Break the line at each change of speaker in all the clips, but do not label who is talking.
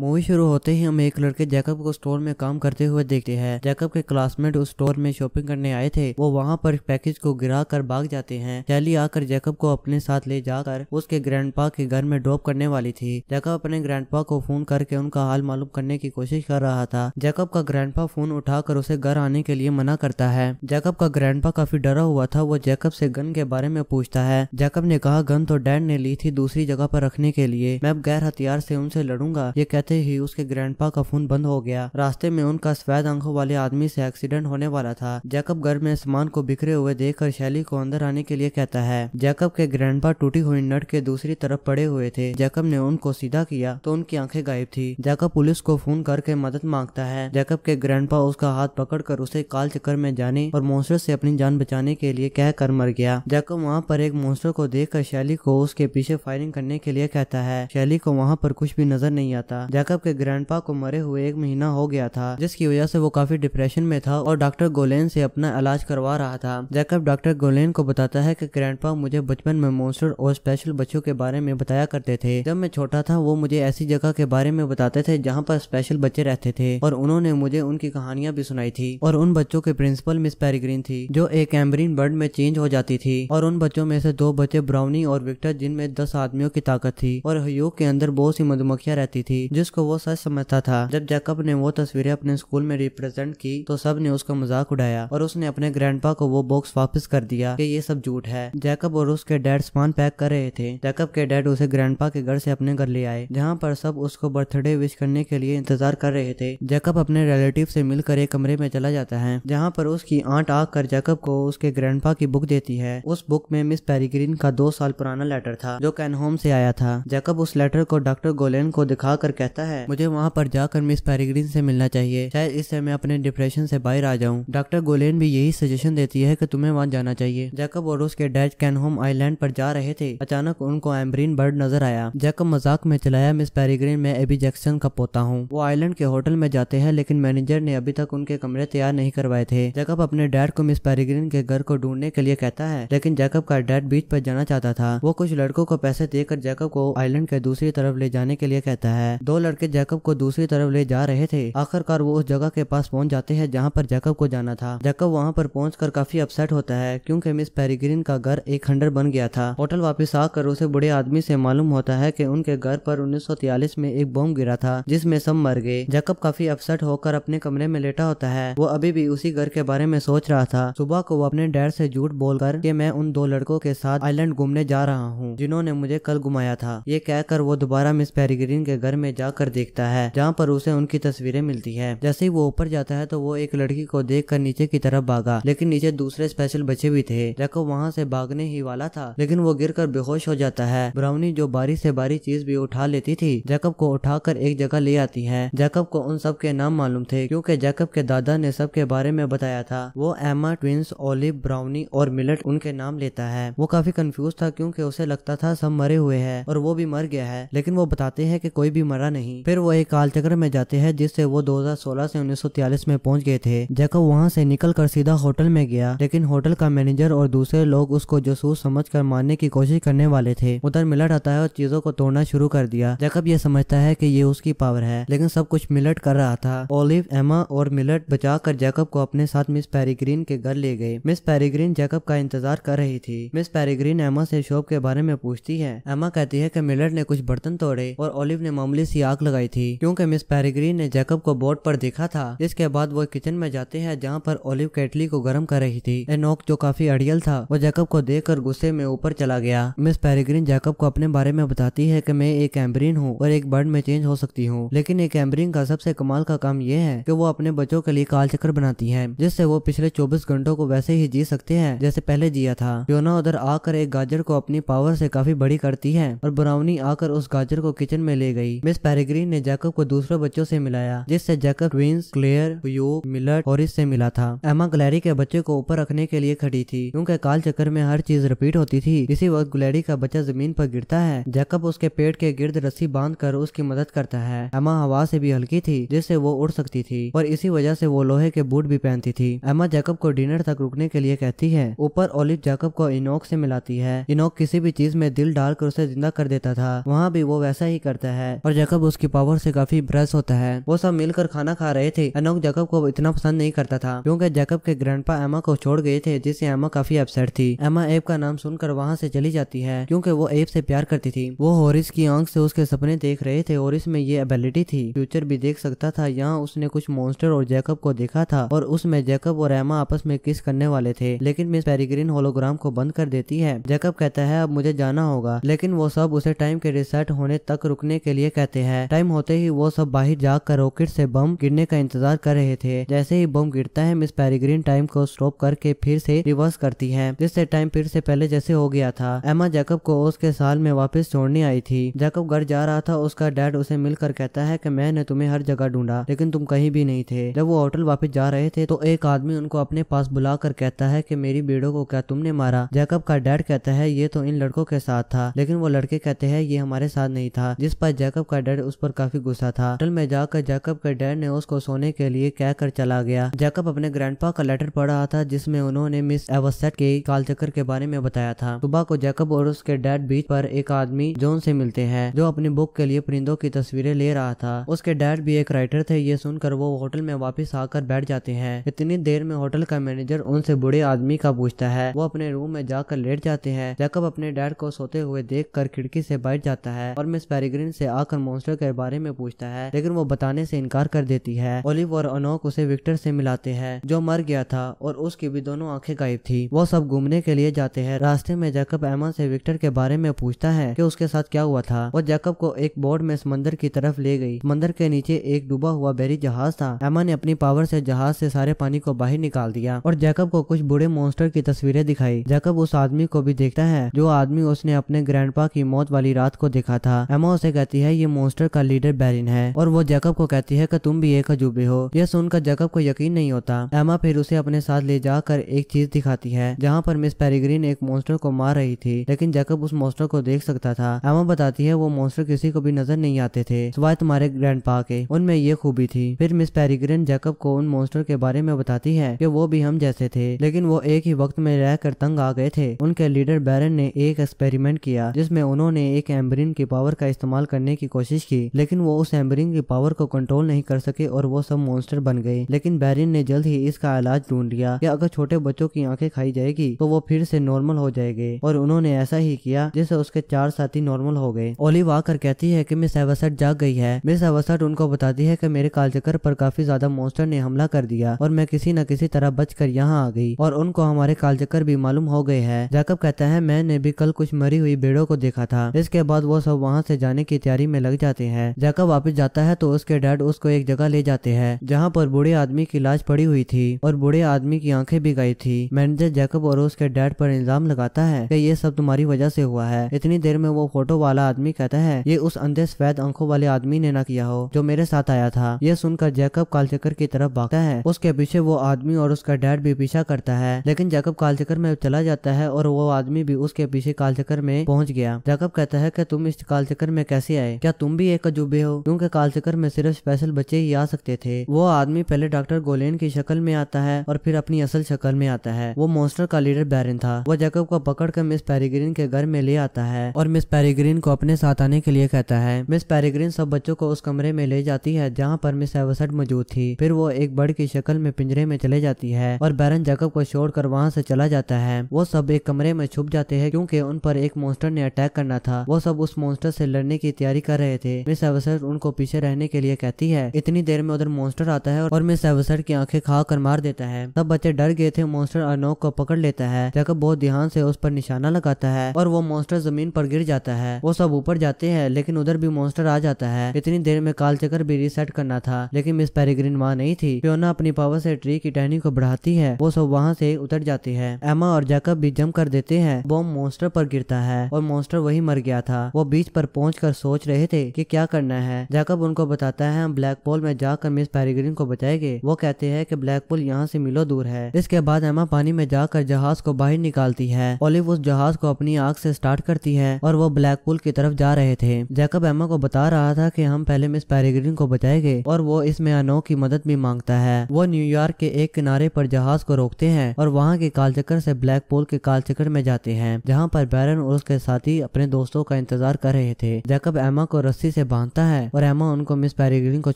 movie शुरू होते ही हम एक लड़के जैकब को स्टोर में काम करते हुए देखते हैं जैकब के क्लासमेट उस स्टोर में शॉपिंग करने आए थे वो वहाँ पर पैकेज को गिरा कर भाग जाते हैं शैली आकर जैकब को अपने साथ ले जाकर उसके ग्रैंडपा के घर में ड्रॉप करने वाली थी जैकब अपने ग्रैंडपा को फोन करके उनका हाल मालूम करने की कोशिश कर रहा था जैकब का ग्रैंडपा फोन उठाकर उसे घर आने के लिए मना करता है जैकब का ग्रैंडपा काफी डरा हुआ था वो जैकब से गन के बारे में पूछता है जैकब ने कहा गन तो डैड ने ली थी दूसरी जगह पर रखने के लिए मैं गैर हथियार से उनसे लड़ूंगा ये कहते कहते ही उसके ग्रैंडपा का फोन बंद हो गया रास्ते में उनका सफेद आंखों वाले आदमी से एक्सीडेंट होने वाला था जैकब घर में सामान को बिखरे हुए कर शैली को अंदर आने के लिए कहता है जैकब के ग्रैंड टूटी हुई नट के दूसरी तरफ पड़े हुए थे जैकब ने उनको सीधा किया तो उनकी आंखें गायब थी जैकब पुलिस को फोन करके मदद मांगता है जैकब के ग्रैंड उसका हाथ कर उसे काल चक्कर में जाने और मोस्टर से अपनी जान बचाने के लिए कह कर मर गया जैकब वहाँ पर एक मोस्टर को देखकर शैली को उसके पीछे फायरिंग करने के लिए कहता है शैली को वहाँ पर कुछ भी नजर नहीं आता जैकब के ग्रैंडपा को मरे हुए एक महीना हो गया था जिसकी वजह से वो काफी डिप्रेशन में था और डॉक्टर गोलेन से अपना इलाज करवा रहा था जैकब डॉक्टर गोलेन को बताता है की ग्रैंडपा मुझे बचपन में मोस्टर और स्पेशल बच्चों के बारे में बताया करते थे जब मैं छोटा था वो मुझे ऐसी जगह के बारे में बताते थे जहाँ पर स्पेशल बच्चे रहते थे और उन्होंने मुझे उनकी कहानियाँ भी सुनाई थी और उन बच्चों के प्रिंसिपल मिस पेरिग्रीन थी जो एक एम्बरीन बर्ड में चेंज हो जाती थी और उन बच्चों में से दो बच्चे ब्राउनी और विक्टर जिनमें दस आदमियों की ताकत थी और हयोग के अंदर बहुत सी मधुमक्खियां रहती थी जिस जिसको वो सच समझता था जब जैकब ने वो तस्वीरें अपने स्कूल में रिप्रेजेंट की तो सब ने उसका मजाक उड़ाया और उसने अपने ग्रैंड को वो बॉक्स वापस कर दिया कि ये सब झूठ है जैकब और उसके डैड सामान पैक कर रहे थे जैकब के डैड उसे ग्रैंड के घर से अपने घर ले आए जहाँ पर सब उसको बर्थडे विश करने के लिए इंतजार कर रहे थे जैकब अपने रिलेटिव से मिलकर एक कमरे में चला जाता है जहाँ पर उसकी आंट आकर जैकब को उसके ग्रैंड की बुक देती है उस बुक में मिस पेरीग्रीन का दो साल पुराना लेटर था जो कैनहोम से आया था जैकब उस लेटर को डॉक्टर गोलेन को दिखा कर कहता कहता है मुझे वहाँ पर जाकर मिस पेरिग्रीन से मिलना चाहिए शायद इससे मैं अपने डिप्रेशन से बाहर आ जाऊँ डॉक्टर गोलेन भी यही सजेशन देती है कि तुम्हें वहाँ जाना चाहिए जैकब और उसके डैड कैनहोम आइलैंड पर जा रहे थे अचानक उनको एम्ब्रीन बर्ड नजर आया जैकब मजाक में चलाया मिस पेरिग्रीन मैं एबी जैक्सन का पोता हूँ वो आईलैंड के होटल में जाते हैं लेकिन मैनेजर ने अभी तक उनके कमरे तैयार नहीं करवाए थे जैकब अपने डैड को मिस पेरिग्रीन के घर को ढूंढने के लिए कहता है लेकिन जैकब का डैड बीच पर जाना चाहता था वो कुछ लड़कों को पैसे देकर जैकब को आइलैंड के दूसरी तरफ ले जाने के लिए कहता है दो लड़के जैकब को दूसरी तरफ ले जा रहे थे आखिरकार वो उस जगह के पास पहुंच जाते हैं जहाँ पर जैकब को जाना था जैकब वहाँ पर पहुँच काफी अपसेट होता है क्योंकि मिस पेरीग्रीन का घर एक खंडर बन गया था होटल वापस आकर उसे बुढ़े आदमी से मालूम होता है कि उनके घर पर उन्नीस में एक बॉम्ब गिरा था जिसमे सब मर गए जैकब काफी अपसेट होकर अपने कमरे में लेटा होता है वो अभी भी उसी घर के बारे में सोच रहा था सुबह को वो अपने डैड से झूठ बोलकर कि मैं उन दो लड़कों के साथ आइलैंड घूमने जा रहा हूँ जिन्होंने मुझे कल घुमाया था ये कहकर वो दोबारा मिस पेरीग्रीन के घर में जाकर जाकर देखता है जहाँ पर उसे उनकी तस्वीरें मिलती है जैसे ही वो ऊपर जाता है तो वो एक लड़की को देख कर नीचे की तरफ भागा लेकिन नीचे दूसरे स्पेशल बच्चे भी थे जैको वहाँ से भागने ही वाला था लेकिन वो गिर कर बेहोश हो जाता है ब्राउनी जो बारी से बारी चीज भी उठा लेती थी जैकब को उठाकर एक जगह ले आती है जैकब को उन सब के नाम मालूम थे क्योंकि जैकब के दादा ने सब के बारे में बताया था वो एमा ट्विंस ओलिव ब्राउनी और मिलट उनके नाम लेता है वो काफी कंफ्यूज था क्योंकि उसे लगता था सब मरे हुए हैं और वो भी मर गया है लेकिन वो बताते हैं कि कोई भी मरा नहीं फिर वो एक कालचक्र में जाते हैं जिससे वो 2016 से 1943 में पहुंच गए थे जैकब वहां से निकलकर सीधा होटल में गया लेकिन होटल का मैनेजर और दूसरे लोग उसको जसूस समझ कर मारने की कोशिश करने वाले थे उधर मिलट आता है और चीजों को तोड़ना शुरू कर दिया जैकब ये समझता है की ये उसकी पावर है लेकिन सब कुछ मिलट कर रहा था ओलिव एमा और मिलट बचा कर जैकब को अपने साथ मिस पेरीग्रीन के घर ले गए मिस पेरीग्रीन जैकब का इंतजार कर रही थी मिस पेरीग्रीन एमा से शॉप के बारे में पूछती है एमा कहती है कि मिलट ने कुछ बर्तन तोड़े और ओलिव ने मामूली सी आग लगाई थी क्योंकि मिस पेरेग्रीन ने जैकब को बोर्ड पर देखा था जिसके बाद वो किचन में जाते हैं जहाँ पर ओलिव कैटली को गर्म कर रही थी एनोक जो काफी अड़ियल था वो जैकब को देख कर गुस्से में ऊपर चला गया मिस पेरेग्रीन जैकब को अपने बारे में बताती है की मैं एक एम्बरीन हूँ और एक बर्ड में चेंज हो सकती हूँ लेकिन एक एम्बरीन का सबसे कमाल का काम ये है की वो अपने बच्चों के लिए काल चक्र बनाती है जिससे वो पिछले चौबीस घंटों को वैसे ही जी सकते हैं जैसे पहले जिया था योना उधर आकर एक गाजर को अपनी पावर से काफी बड़ी करती है और ब्राउनी आकर उस गाजर को किचन में ले गई मिस पेरेग्रीन ने जैकब को दूसरे बच्चों से मिलाया जिससे जैकब ट्विंस क्लेयर मिलर और इससे मिला था एमा गलेरी के बच्चे को ऊपर रखने के लिए खड़ी थी क्योंकि काल चक्कर में हर चीज रिपीट होती थी इसी वक्त ग्लैरी का बच्चा जमीन पर गिरता है जैकब उसके पेट के गिर्द रस्सी बांध कर उसकी मदद करता है एमा हवा से भी हल्की थी जिससे वो उड़ सकती थी और इसी वजह से वो लोहे के बूट भी पहनती थी एमा जैकब को डिनर तक रुकने के लिए कहती है ऊपर ओलिव जैकब को इनोक से मिलाती है इनोक किसी भी चीज में दिल डालकर उसे जिंदा कर देता था वहाँ भी वो वैसा ही करता है और जैकब उसकी पावर से काफी इम्प्रेस होता है वो सब मिलकर खाना खा रहे थे अनोक जैकब को इतना पसंद नहीं करता था क्योंकि जैकब के ग्रैंडपा एमा को छोड़ गए थे जिससे एमा काफी अपसेट थी एमा एब का नाम सुनकर वहाँ से चली जाती है क्योंकि वो एब से प्यार करती थी वो होरिस की आंख से उसके सपने देख रहे थे और इसमें ये एबिलिटी थी फ्यूचर भी देख सकता था यहाँ उसने कुछ मॉन्स्टर और जैकब को देखा था और उसमें जैकब और एमा आपस में किस करने वाले थे लेकिन मिस पेरीग्रीन होलोग्राम को बंद कर देती है जैकब कहता है अब मुझे जाना होगा लेकिन वो सब उसे टाइम के रिसेट होने तक रुकने के लिए कहते हैं है टाइम होते ही वो सब बाहर जाकर रॉकेट से बम गिरने का इंतजार कर रहे थे जैसे ही बम गिरता है मिस पेरीग्रीन टाइम को स्टॉप करके फिर से रिवर्स करती है जिससे टाइम फिर से पहले जैसे हो गया था एमा जैकब को उसके साल में वापस छोड़ने आई थी जैकब घर जा रहा था उसका डैड उसे मिलकर कहता है कि मैंने तुम्हें हर जगह ढूंढा लेकिन तुम कहीं भी नहीं थे जब वो होटल वापस जा रहे थे तो एक आदमी उनको अपने पास बुलाकर कहता है कि मेरी बेड़ो को क्या तुमने मारा जैकब का डैड कहता है ये तो इन लड़कों के साथ था लेकिन वो लड़के कहते हैं ये हमारे साथ नहीं था जिस पर जैकब का डैड उस पर काफी गुस्सा था होटल में जाकर जैकब के डैड ने उसको सोने के लिए कह कर चला गया जैकब अपने ग्रैंड का लेटर पढ़ रहा था जिसमे उन्होंने मिस एवसेट के कालचक्र के बारे में बताया था सुबह को जैकब और उसके डैड बीच पर एक आदमी जोन से मिलते हैं जो अपनी बुक के लिए परिंदों की तस्वीरें ले रहा था उसके डैड भी एक राइटर थे ये सुनकर वो होटल में वापस आकर बैठ जाते हैं इतनी देर में होटल का मैनेजर उनसे बुढ़े आदमी का पूछता है वो अपने रूम में जाकर लेट जाते हैं जैकब अपने डैड को सोते हुए देख कर खिड़की से बैठ जाता है और मिस पेरीग्रीन से आकर मॉन्स्टर विक्टर के बारे में पूछता है लेकिन वो बताने से इनकार कर देती है ओलिव और अनोक उसे विक्टर से मिलाते हैं जो मर गया था और उसकी भी दोनों आंखें गायब थी वो सब घूमने के लिए जाते हैं रास्ते में जैकब एमन से विक्टर के बारे में पूछता है कि उसके साथ क्या हुआ था वो जैकब को एक बोर्ड में समंदर की तरफ ले गई समंदर के नीचे एक डूबा हुआ बेरी जहाज था एमा ने अपनी पावर से जहाज से सारे पानी को बाहर निकाल दिया और जैकब को कुछ बुढ़े मॉन्स्टर की तस्वीरें दिखाई जैकब उस आदमी को भी देखता है जो आदमी उसने अपने ग्रैंड की मौत वाली रात को देखा था एमा उसे कहती है ये मॉन्स्टर चैप्टर का लीडर बैरिन है और वो जैकब को कहती है कि तुम भी एक अजूबे हो यह सुनकर जैकब को यकीन नहीं होता एमा फिर उसे अपने साथ ले जाकर एक चीज दिखाती है जहाँ पर मिस पेरीग्रीन एक मोस्टर को मार रही थी लेकिन जैकब उस मोस्टर को देख सकता था एमा बताती है वो मोस्टर किसी को भी नजर नहीं आते थे सुबह तुम्हारे ग्रैंड के उनमें ये खूबी थी फिर मिस पेरीग्रीन जैकब को उन मोस्टर के बारे में बताती है की वो भी हम जैसे थे लेकिन वो एक ही वक्त में कर तंग आ गए थे उनके लीडर बैरन ने एक एक्सपेरिमेंट किया जिसमें उन्होंने एक एम्ब्रिन की पावर का इस्तेमाल करने की कोशिश की लेकिन वो उस एम्बरिंग की पावर को कंट्रोल नहीं कर सके और वो सब मॉन्स्टर बन गए लेकिन बैरिन ने जल्द ही इसका इलाज ढूंढ लिया कि अगर छोटे बच्चों की आंखें खाई जाएगी तो वो फिर से नॉर्मल हो जाएंगे और उन्होंने ऐसा ही किया जिससे उसके चार साथी नॉर्मल हो गए ओलिव आकर कहती है की मिस एवसट जाग गई है मिस एवसट उनको बताती है की मेरे कालचक्र पर काफी ज्यादा मॉन्स्टर ने हमला कर दिया और मैं किसी न किसी तरह बच कर यहाँ आ गई और उनको हमारे कालचक्र भी मालूम हो गए है जैकब कहता है मैंने भी कल कुछ मरी हुई भेड़ों को देखा था इसके बाद वो सब वहाँ से जाने की तैयारी में लग जाते जाते हैं जैकब वापस जाता है तो उसके डैड उसको एक जगह ले जाते हैं जहाँ पर बूढ़े आदमी की लाश पड़ी हुई थी और बूढ़े आदमी की आंखें भी गई थी मैनेजर जैकब और उसके डैड पर इल्जाम लगाता है कि ये सब तुम्हारी वजह से हुआ है इतनी देर में वो फोटो वाला आदमी कहता है ये उस अंधे सफेद आंखों वाले आदमी ने ना किया हो जो मेरे साथ आया था यह सुनकर जैकब कालचक्कर की तरफ भागता है उसके पीछे वो आदमी और उसका डैड भी पीछा करता है लेकिन जैकब कालचक्कर में चला जाता है और वो आदमी भी उसके पीछे कालचक्कर में पहुँच गया जैकब कहता है की तुम इस कालचक्कर में कैसे आए क्या तुम भी भी एक अजूबे हो क्योंकि कालचकर में सिर्फ स्पेशल बच्चे ही आ सकते थे वो आदमी पहले डॉक्टर गोलेन की शक्ल में आता है और फिर अपनी असल शक्ल में आता है वो मोस्टर का लीडर बैरन था वो जैकब को कर मिस पेरीग्रीन के घर में ले आता है और मिस पेरीग्रीन को अपने साथ आने के लिए कहता है मिस पेरीग्रीन सब बच्चों को उस कमरे में ले जाती है जहाँ पर मिस एवसट मौजूद थी फिर वो एक बर्ड की शक्ल में पिंजरे में चले जाती है और बैरन जैकब को छोड़ कर वहाँ से चला जाता है वो सब एक कमरे में छुप जाते हैं क्योंकि उन पर एक मोस्टर ने अटैक करना था वो सब उस मोस्टर से लड़ने की तैयारी कर रहे थे मिस एवसर उनको पीछे रहने के लिए कहती है इतनी देर में उधर मॉन्स्टर आता है और मिस एवसर की आंखें खा कर मार देता है सब बच्चे डर गए थे मॉन्स्टर अनोक को पकड़ लेता है जैकब बहुत ध्यान से उस पर निशाना लगाता है और वो मॉन्स्टर जमीन पर गिर जाता है वो सब ऊपर जाते हैं लेकिन उधर भी मॉन्स्टर आ जाता है इतनी देर में काल चक्कर भी रिसेट करना था लेकिन मिस पेरेग्रीन वहाँ नहीं थी प्योना अपनी पावर से ट्री की टहनी को बढ़ाती है वो सब वहाँ से उतर जाती है एमा और जैकब भी जम कर देते हैं बॉम्ब मॉन्स्टर पर गिरता है और मॉन्स्टर वही मर गया था वो बीच पर पहुँच कर सोच रहे थे कि क्या करना है जैकब उनको बताता है हम ब्लैक पोल में जाकर मिस पेरिग्रीन को बचाएंगे वो कहते हैं कि ब्लैक पोल यहाँ से मिलो दूर है इसके बाद एमा पानी में जाकर जहाज को बाहर निकालती है ओलिव उस जहाज को अपनी आग से स्टार्ट करती है और वो ब्लैक पोल की तरफ जा रहे थे जैकब एमा को बता रहा था की हम पहले मिस पेरिग्रीन को बचाएंगे और वो इसमें अनो की मदद भी मांगता है वो न्यूयॉर्क के एक किनारे पर जहाज को रोकते हैं और वहाँ के कालचक्कर से ब्लैक पोल के कालचक्कर में जाते हैं जहाँ पर बैरन और उसके साथी अपने दोस्तों का इंतजार कर रहे थे जैकब एमा को रस्सी से बांधता है और एमा उनको मिस पेरीग्रीन को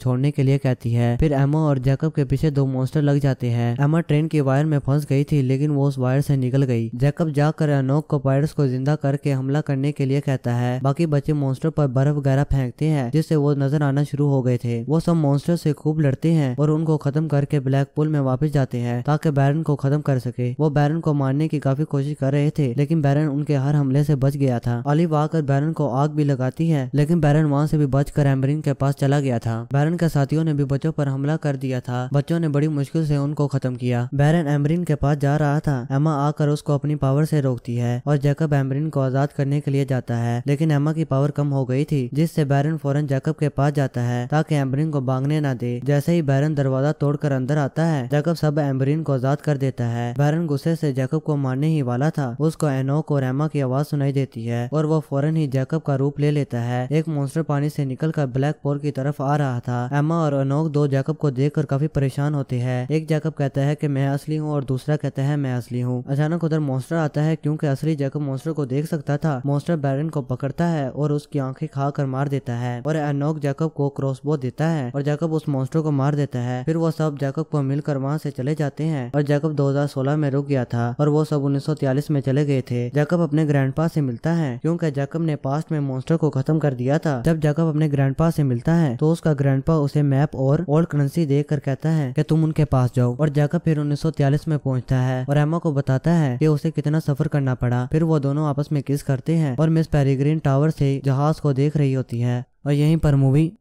छोड़ने के लिए कहती है फिर एमा और जैकब के पीछे दो मोस्टर लग जाते हैं एमा ट्रेन की वायर में फंस गई थी लेकिन वो उस वायर से निकल गई जैकब जाकर अनोक को पायरस को जिंदा करके हमला करने के लिए कहता है बाकी बच्चे मोस्टर पर बर्फ वगैरह फेंकते हैं जिससे वो नजर आना शुरू हो गए थे वो सब मॉन्स्टर से खूब लड़ते हैं और उनको खत्म करके ब्लैक पुल में वापस जाते हैं ताकि बैरन को खत्म कर सके वो बैरन को मारने की काफी कोशिश कर रहे थे लेकिन बैरन उनके हर हमले से बच गया था ऑलिव आकर बैरन को आग भी लगाती है लेकिन बैरन वहाँ से भी बचकर एम्बरिन के पास चला गया था बैरन के साथियों ने भी बच्चों पर हमला कर दिया था बच्चों ने बड़ी मुश्किल से उनको खत्म किया बैरन एम्बरिन के पास जा रहा था एमा आकर उसको अपनी पावर से रोकती है और जैकब एम्बरिन को आजाद करने के लिए जाता है लेकिन एमा की पावर कम हो गई थी जिससे बैरन फौरन जैकब के पास जाता है ताकि एम्बरिन को भागने ना दे जैसे ही बैरन दरवाजा तोड़कर अंदर आता है जैकब सब एम्बरिन को आजाद कर देता है बैरन गुस्से से जैकब को मारने ही वाला था उसको एनोक और एमा की आवाज सुनाई देती है और वो फौरन ही जैकब का रूप ले लेता है एक मोन्स्टर पानी पानी से निकलकर ब्लैक पोल की तरफ आ रहा था एमा और अनोक दो जैकब को देखकर काफी परेशान होते हैं एक जैकब कहता है कि मैं असली हूँ और दूसरा कहता है मैं असली हूँ अचानक उधर मोस्टर आता है क्योंकि असली जैकब मोस्टर को देख सकता था मोस्टर बैरन को पकड़ता है और उसकी आंखें खा कर मार देता है और अनोक जैकब को क्रॉसबो देता है और जैकब उस मोस्टर को मार देता है फिर वो सब जैकब को मिलकर वहाँ से चले जाते हैं और जैकब 2016 में रुक गया था और वो सब 1943 में चले गए थे जैकब अपने ग्रैंडपा से मिलता है क्योंकि जैकब ने पास्ट में मोस्टर को खत्म कर दिया था जब जैकब अपने पा से मिलता है तो उसका पा उसे मैप और ओल्ड करेंसी कर कहता है की तुम उनके पास जाओ और जैकब फिर उन्नीस में पहुँचता है और एमा को बताता है की उसे कितना सफर करना पड़ा फिर वो दोनों आपस में किस करते हैं और मिस पेरीग्रीन टावर से जहाज को देख रही होती है और यहीं पर मूवी